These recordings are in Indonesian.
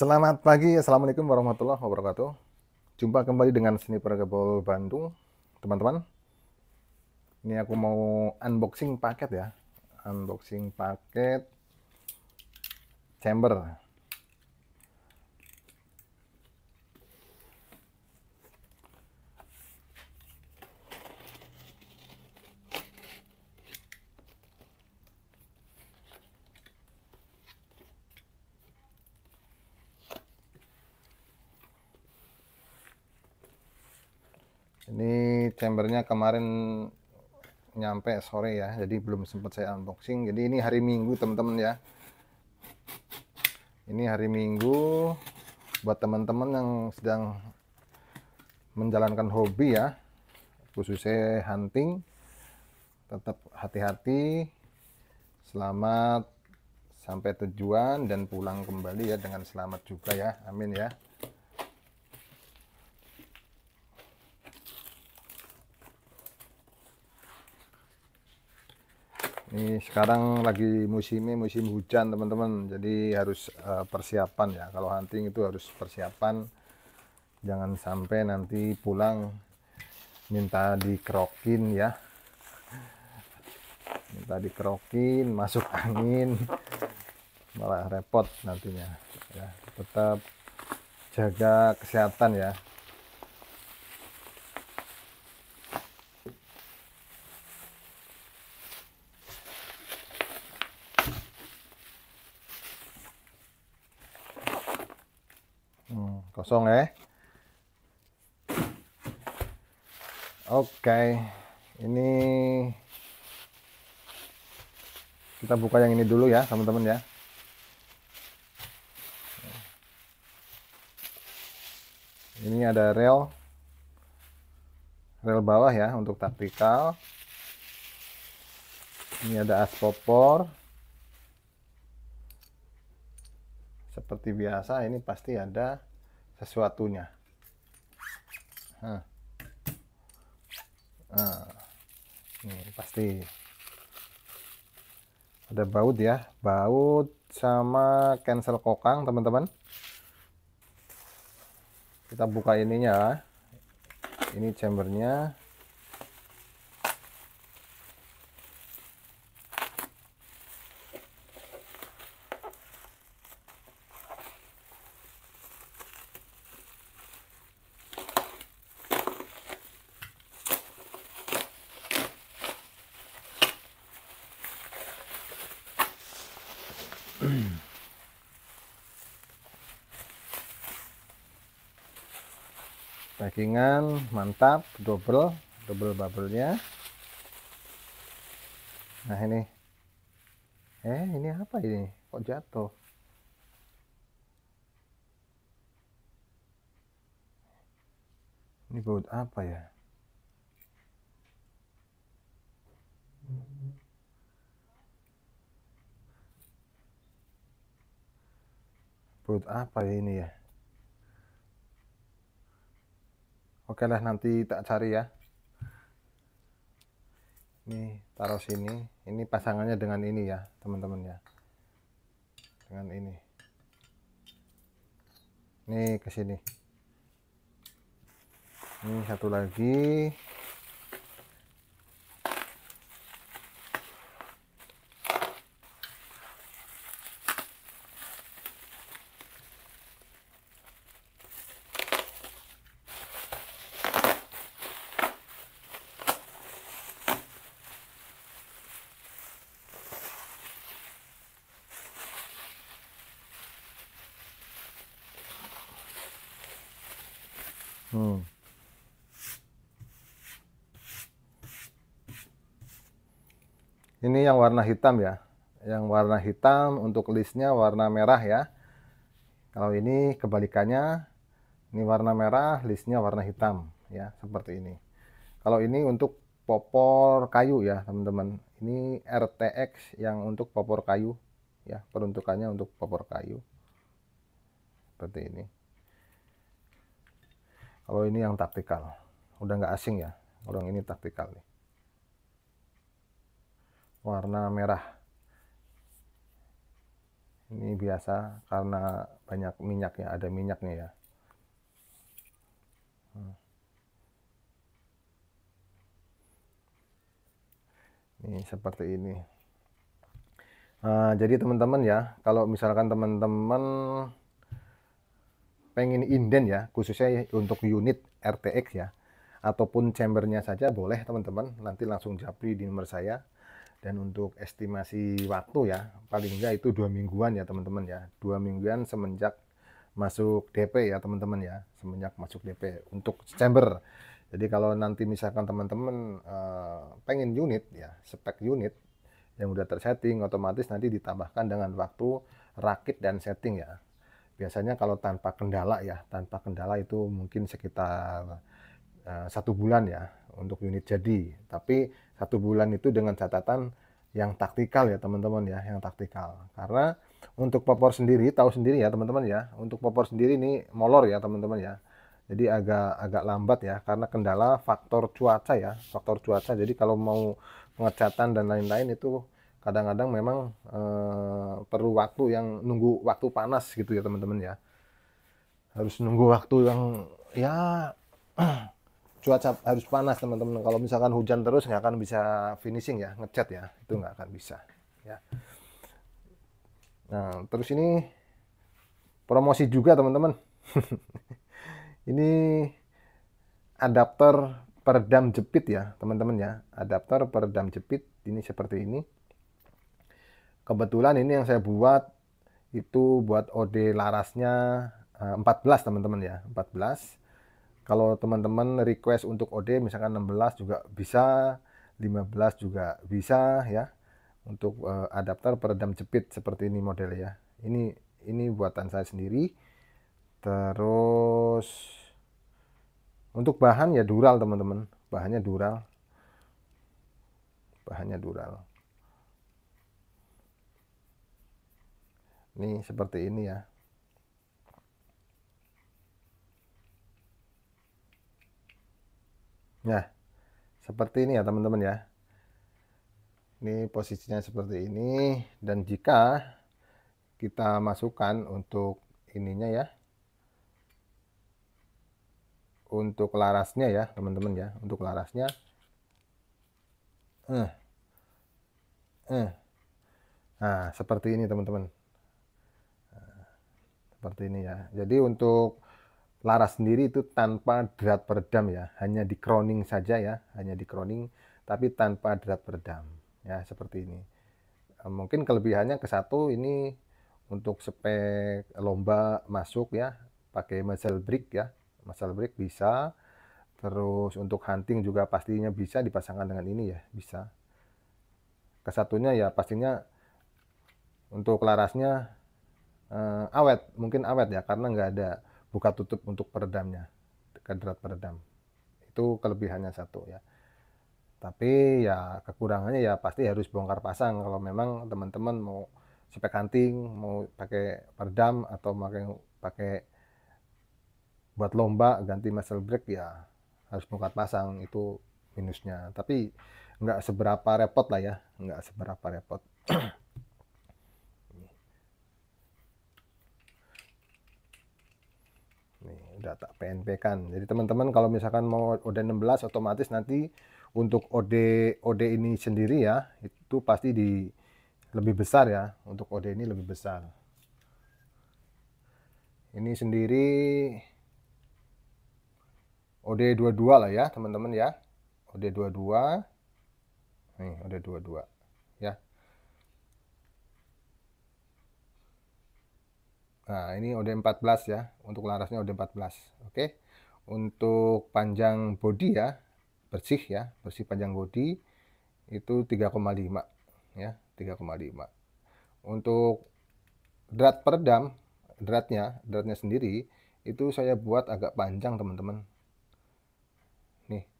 Selamat pagi, Assalamualaikum warahmatullahi wabarakatuh. Jumpa kembali dengan Sniper Gebol Bandung, teman-teman. Ini aku mau unboxing paket ya. Unboxing paket chamber Ini chambernya kemarin nyampe sore ya, jadi belum sempat saya unboxing. Jadi ini hari Minggu teman-teman ya. Ini hari Minggu buat teman-teman yang sedang menjalankan hobi ya, khususnya hunting, tetap hati-hati. Selamat sampai tujuan dan pulang kembali ya dengan selamat juga ya. Amin ya. ini sekarang lagi musimnya musim hujan teman-teman jadi harus uh, persiapan ya kalau hunting itu harus persiapan jangan sampai nanti pulang minta dikerokin ya minta dikerokin masuk angin malah repot nantinya ya tetap jaga kesehatan ya kosong ya oke ini kita buka yang ini dulu ya teman-teman ya ini ada rel rel bawah ya untuk taktikal ini ada aspopor. seperti biasa ini pasti ada sesuatunya. Nah. Nah. Ini pasti ada baut ya, baut sama cancel kokang teman-teman. Kita buka ininya, ini chambernya. Dagingan mantap double double bubble-nya nah ini eh ini apa ini kok jatuh ini baut apa ya Perut apa ya ini ya? Oke lah nanti tak cari ya. Ini taruh sini. Ini pasangannya dengan ini ya, teman-teman ya. Dengan ini. Ini ke sini. Ini satu lagi. Hmm. Ini yang warna hitam ya. Yang warna hitam untuk listnya warna merah ya. Kalau ini kebalikannya, ini warna merah, listnya warna hitam ya, seperti ini. Kalau ini untuk popor kayu ya, teman-teman. Ini RTX yang untuk popor kayu ya, peruntukannya untuk popor kayu. Seperti ini. Kalau oh, ini yang taktikal, udah nggak asing ya. Orang ini taktikal nih. Warna merah. Ini biasa karena banyak minyaknya, ada minyaknya ya. Hmm. Ini seperti ini. Nah, jadi teman-teman ya, kalau misalkan teman-teman pengen inden ya, khususnya untuk unit RTX ya, ataupun chambernya saja boleh teman-teman, nanti langsung japri di nomor saya. Dan untuk estimasi waktu ya, paling enggak itu dua mingguan ya teman-teman ya, dua mingguan semenjak masuk DP ya teman-teman ya, semenjak masuk DP untuk chamber. Jadi kalau nanti misalkan teman-teman uh, pengen unit ya, spek unit yang udah tersetting otomatis nanti ditambahkan dengan waktu rakit dan setting ya biasanya kalau tanpa kendala ya tanpa kendala itu mungkin sekitar eh, satu bulan ya untuk unit jadi tapi satu bulan itu dengan catatan yang taktikal ya teman-teman ya yang taktikal karena untuk popor sendiri tahu sendiri ya teman-teman ya untuk popor sendiri ini molor ya teman-teman ya jadi agak agak lambat ya karena kendala faktor cuaca ya faktor cuaca jadi kalau mau pengecatan dan lain-lain itu kadang-kadang memang uh, perlu waktu yang nunggu waktu panas gitu ya teman-teman ya harus nunggu waktu yang ya cuaca harus panas teman-teman kalau misalkan hujan terus nggak akan bisa finishing ya ngecat ya itu nggak akan bisa ya nah terus ini promosi juga teman-teman ini adapter peredam jepit ya teman-teman ya adapter peredam jepit ini seperti ini kebetulan ini yang saya buat itu buat OD larasnya 14 eh, teman-teman ya 14 kalau teman-teman request untuk OD misalkan 16 juga bisa 15 juga bisa ya untuk uh, adapter peredam jepit seperti ini modelnya ya ini ini buatan saya sendiri terus untuk bahan ya dural teman-teman bahannya dural bahannya dural ini seperti ini ya nah seperti ini ya teman-teman ya ini posisinya seperti ini dan jika kita masukkan untuk ininya ya untuk larasnya ya teman-teman ya untuk larasnya eh, eh. nah seperti ini teman-teman seperti ini ya jadi untuk laras sendiri itu tanpa drat peredam ya hanya di crowning saja ya hanya di crowning tapi tanpa drat peredam ya seperti ini eh, mungkin kelebihannya ke satu ini untuk spek lomba masuk ya pakai muscle brick ya Muscle brick bisa terus untuk hunting juga pastinya bisa dipasangkan dengan ini ya bisa kesatunya ya pastinya untuk larasnya uh, awet, mungkin awet ya karena nggak ada buka tutup untuk peredamnya, kadrat peredam. Itu kelebihannya satu ya. Tapi ya kekurangannya ya pasti harus bongkar pasang kalau memang teman-teman mau spek hunting, mau pakai peredam atau pakai pakai buat lomba ganti muscle brake ya harus bongkar pasang itu minusnya. Tapi nggak seberapa repot lah ya, nggak seberapa repot. data tak PNP kan. Jadi teman-teman kalau misalkan mau OD 16 otomatis nanti untuk OD OD ini sendiri ya itu pasti di lebih besar ya untuk OD ini lebih besar. Ini sendiri OD 22 lah ya teman-teman ya. OD 22. Nih, OD 22. Nah, ini OD14 ya, untuk larasnya OD14. Oke. Untuk panjang bodi ya, bersih ya, bersih panjang bodi itu 3,5 ya, 3,5. Untuk drat peredam, dratnya, dratnya sendiri itu saya buat agak panjang, teman-teman. Nih.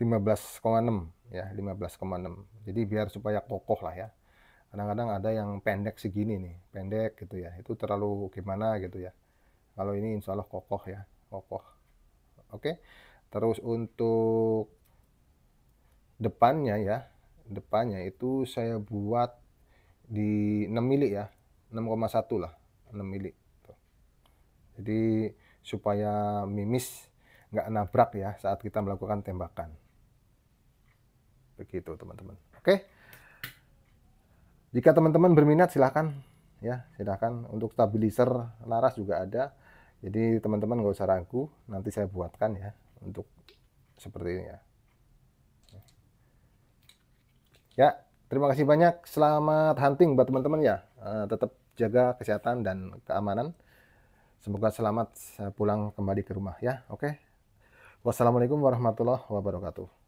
15,6 ya, 15,6. Jadi biar supaya kokoh lah ya kadang-kadang ada yang pendek segini nih pendek gitu ya itu terlalu gimana gitu ya kalau ini insya Allah kokoh ya kokoh oke terus untuk depannya ya depannya itu saya buat di 6 mili ya 6,1 lah 6 mili jadi supaya mimis nggak nabrak ya saat kita melakukan tembakan begitu teman-teman oke okay? Jika teman-teman berminat silahkan ya silahkan untuk stabilizer laras juga ada. Jadi teman-teman nggak usah ragu, nanti saya buatkan ya untuk seperti ini ya. Ya, terima kasih banyak. Selamat hunting buat teman-teman ya. Eh, tetap jaga kesehatan dan keamanan. Semoga selamat pulang kembali ke rumah ya. Oke. Wassalamualaikum warahmatullahi wabarakatuh.